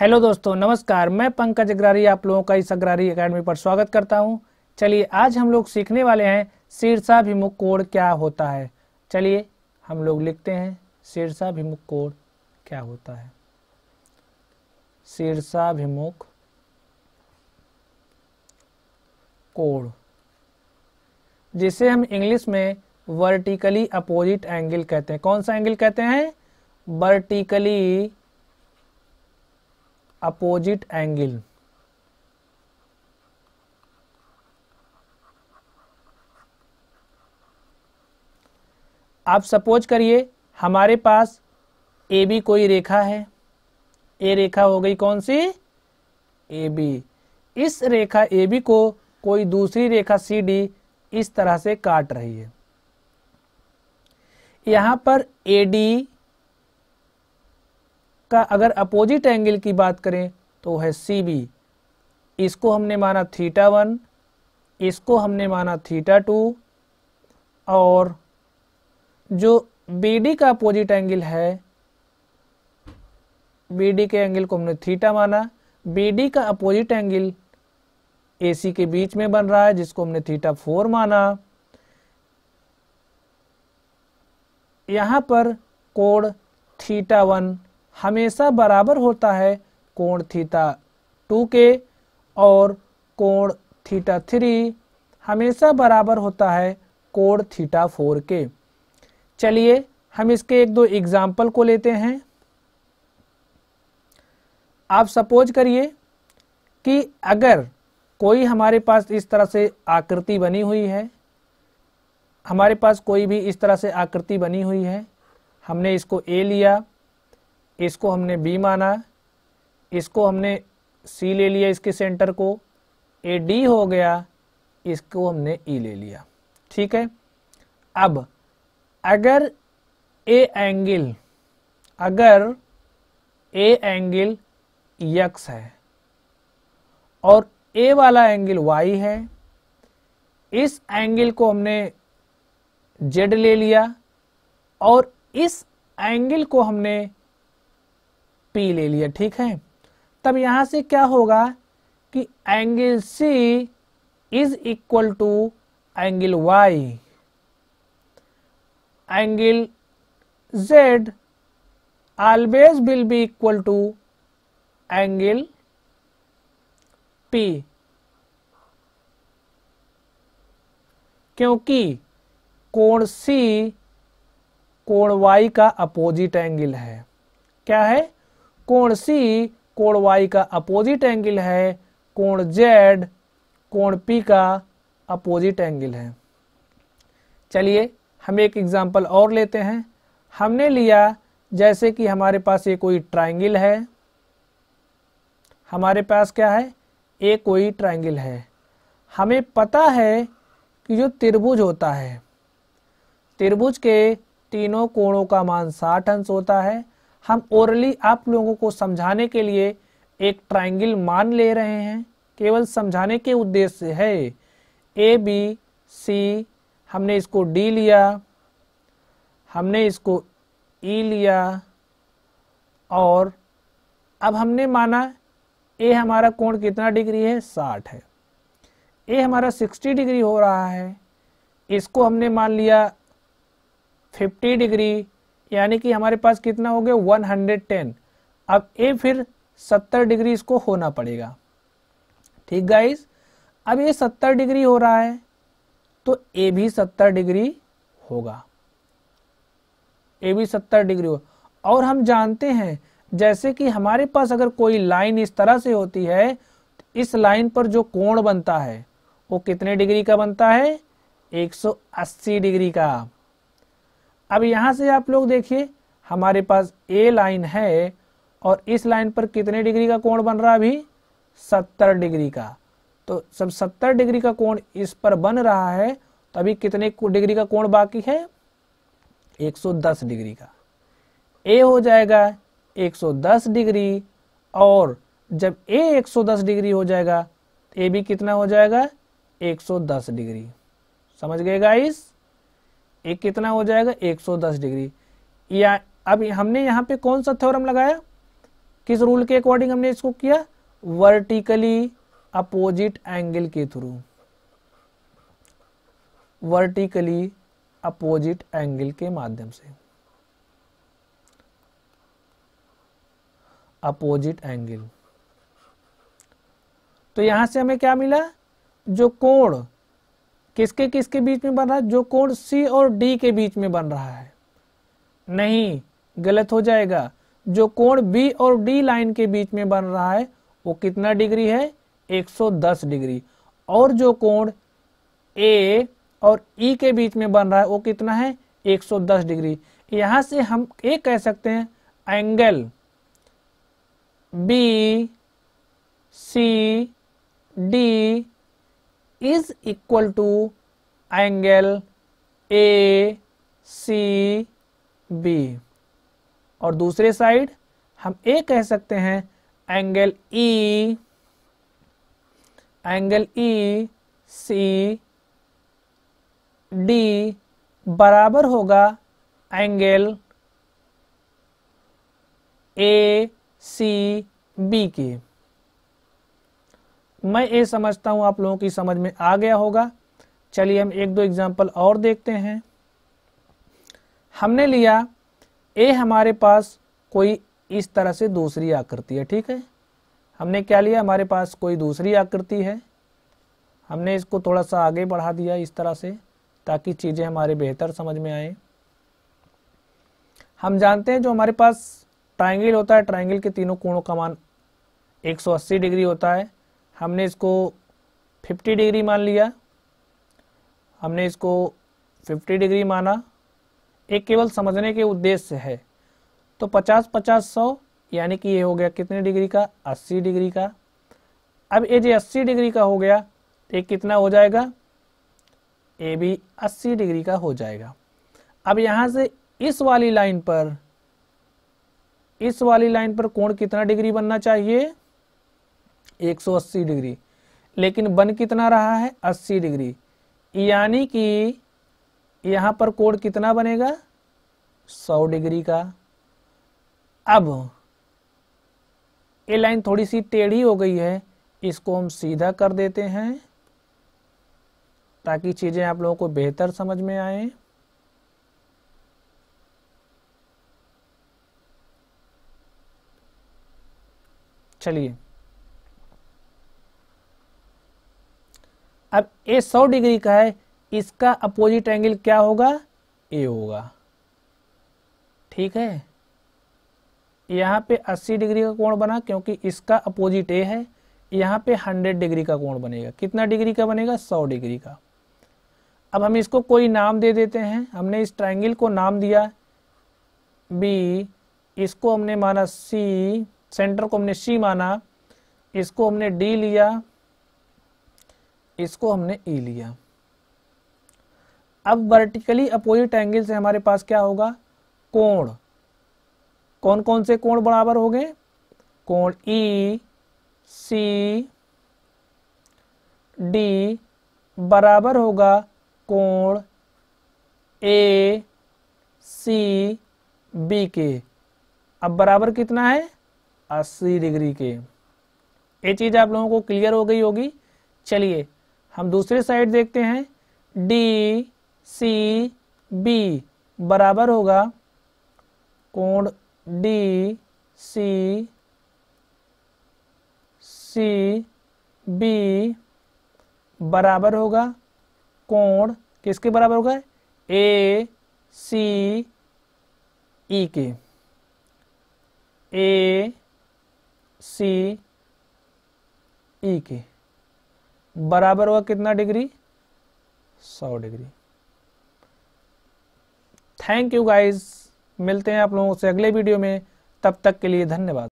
hello दोस्तों नमस्कार मैं पंकज अग्रारी आप लोगों का इस अग्रारी एकेडमी पर स्वागत करता हूं चलिए आज हम लोग सीखने वाले हैं शीर्षाभिमुख कोण क्या होता है चलिए हम लोग लिखते हैं शीर्षाभिमुख कोण क्या होता है शीर्षाभिमुख कोण जिसे हम इंग्लिश में वर्टिकली अपोजिट एंगल कहते हैं कौन सा एंगल कहते हैं वर्टिकली अपोजिट एंगल आप सपोज करिए हमारे पास ए बी कोई रेखा है ए रेखा हो गई कौन सी ए बी इस रेखा ए बी को कोई दूसरी रेखा सी डी इस तरह से काट रही है यहां पर ए डी का अगर अपोजिट एंगल की बात करें तो है सी बी इसको हमने माना थीटा वन इसको हमने माना थीटा टू और जो बी डी का अपोजिट एंगल है बी डी के एंगल को हमने थीटा माना बी डी का अपोजिट एंगल ए सी के बीच में बन रहा है जिसको हमने थीटा फोर माना यहां पर कोण थीटा वन हमेशा बराबर होता है कोण थीटा टू के और कोण थीटा थ्री हमेशा बराबर होता है कोण थीटा फोर के चलिए हम इसके एक दो एग्जाम्पल को लेते हैं आप सपोज करिए कि अगर कोई हमारे पास इस तरह से आकृति बनी हुई है हमारे पास कोई भी इस तरह से आकृति बनी हुई है हमने इसको ए लिया इसको हमने बी माना इसको हमने सी ले लिया इसके सेंटर को ए डी हो गया इसको हमने ई e ले लिया ठीक है अब अगर ए एंगल अगर ए एंगल यक्स है और ए वाला एंगल वाई है इस एंगल को हमने जेड ले लिया और इस एंगल को हमने P ले लिया ठीक है तब यहां से क्या होगा कि angle C is equal to angle Y angle Z always will be equal to angle P क्योंकि कोण C कोण Y का अपोजिट एंगल है क्या है कोण सी कोण वाई का अपोजिट एंगल है कोण जेड कोण पी का अपोजिट एंगल है चलिए हम एक एग्जाम्पल और लेते हैं हमने लिया जैसे कि हमारे पास ये कोई ट्राइंगल है हमारे पास क्या है ये कोई ट्राइंगल है हमें पता है कि जो त्रिभुज होता है त्रिभुज के तीनों कोणों का मान साठ अंश होता है हम ओरली आप लोगों को समझाने के लिए एक ट्राइंगल मान ले रहे हैं केवल समझाने के उद्देश्य है ए बी सी हमने इसको डी लिया हमने इसको ई e लिया और अब हमने माना ए हमारा कोण कितना डिग्री है साठ है ए हमारा सिक्सटी डिग्री हो रहा है इसको हमने मान लिया फिफ्टी डिग्री यानी कि हमारे पास कितना हो गया 110 अब ए फिर 70 डिग्री इसको होना पड़ेगा ठीक गाइस अब ये 70 डिग्री हो रहा है तो ए भी 70 डिग्री होगा ए भी 70 डिग्री हो और हम जानते हैं जैसे कि हमारे पास अगर कोई लाइन इस तरह से होती है तो इस लाइन पर जो कोण बनता है वो कितने डिग्री का बनता है 180 डिग्री का अब यहां से आप लोग देखिए हमारे पास ए लाइन है और इस लाइन पर कितने डिग्री का कोण बन रहा अभी सत्तर डिग्री का तो सब सत्तर डिग्री का कोण इस पर बन रहा है तो अभी कितने डिग्री का कोण बाकी है 110 डिग्री का ए हो जाएगा 110 डिग्री और जब ए 110 डिग्री हो जाएगा ए तो भी कितना हो जाएगा 110 डिग्री समझ गए गाइस एक कितना हो जाएगा 110 डिग्री या अब हमने यहाँ पे कौन सा थ्योरम लगाया किस रूल के अकॉर्डिंग हमने इसको किया वर्टिकली अपोजिट एंगल के थ्रू वर्टिकली अपोजिट एंगल के माध्यम से अपोजिट एंगल तो यहां से हमें क्या मिला जो कोण किसके किसके बीच में बन रहा है जो कोण सी और डी के बीच में बन रहा है नहीं गलत हो जाएगा जो कोण बी और डी लाइन के बीच में बन रहा है वो कितना डिग्री है 110 डिग्री और जो कोण ए और ई e के बीच में बन रहा है वो कितना है 110 डिग्री यहां से हम ये कह सकते हैं angle B C D is equal to angle A C B और दूसरे साइड हम ए कह सकते हैं angle E angle E C D बराबर होगा एंगल ए सी बी के मैं ये समझता हूँ आप लोगों की समझ में आ गया होगा चलिए हम एक दो एग्जाम्पल और देखते हैं हमने लिया ए हमारे पास कोई इस तरह से दूसरी आकृति है ठीक है हमने क्या लिया हमारे पास कोई दूसरी आकृति है हमने इसको थोड़ा सा आगे बढ़ा दिया इस तरह से ताकि चीज़ें हमारे बेहतर समझ में आए हम जानते हैं जो हमारे पास ट्राइंगल होता है ट्राइंगल के तीनों कोणों का मान 180 डिग्री होता है हमने इसको 50 डिग्री मान लिया हमने इसको 50 डिग्री माना एक केवल समझने के उद्देश्य से है तो 50 50 सौ यानी कि ये हो गया कितने डिग्री का 80 डिग्री का अब ये जो 80 डिग्री का हो गया तो ये कितना हो जाएगा ये भी 80 डिग्री का हो जाएगा अब यहाँ से इस वाली लाइन पर इस वाली लाइन पर कोण कितना डिग्री बनना चाहिए 180 डिग्री लेकिन बन कितना रहा है 80 डिग्री यानी कि यहां पर कोण कितना बनेगा 100 डिग्री का अब ये लाइन थोड़ी सी टेढ़ी हो गई है इसको हम सीधा कर देते हैं ताकि चीज़ें आप लोगों को बेहतर समझ में आए चलिए अब ए सौ डिग्री का है इसका अपोजिट एंगल क्या होगा ए होगा ठीक है यहाँ पे 80 डिग्री का कोण बना क्योंकि इसका अपोजिट ए है यहाँ पे 100 डिग्री का कोण बनेगा कितना डिग्री का बनेगा 100 डिग्री का अब हम इसको कोई नाम दे देते हैं हमने इस ट्राइंगल को नाम दिया बी इसको हमने माना सी सेंटर को हमने सी माना इसको हमने डी लिया इसको हमने ई e लिया अब वर्टिकली अपोजिट एंगल से हमारे पास क्या होगा कोण कौन कौन से कोण बराबर हो गए कोण ई सी डी बराबर होगा कोण ए सी बी के अब बराबर कितना है अस्सी डिग्री के ये चीज़ आप लोगों को क्लियर हो गई होगी चलिए हम दूसरी साइड देखते हैं डी सी बी बराबर होगा कोण डी सी सी बी बराबर होगा कोण किसके बराबर होगा ए सी ई के ए सी ई के बराबर हुआ कितना डिग्री सौ डिग्री थैंक यू गाइज मिलते हैं आप लोगों से अगले वीडियो में तब तक के लिए धन्यवाद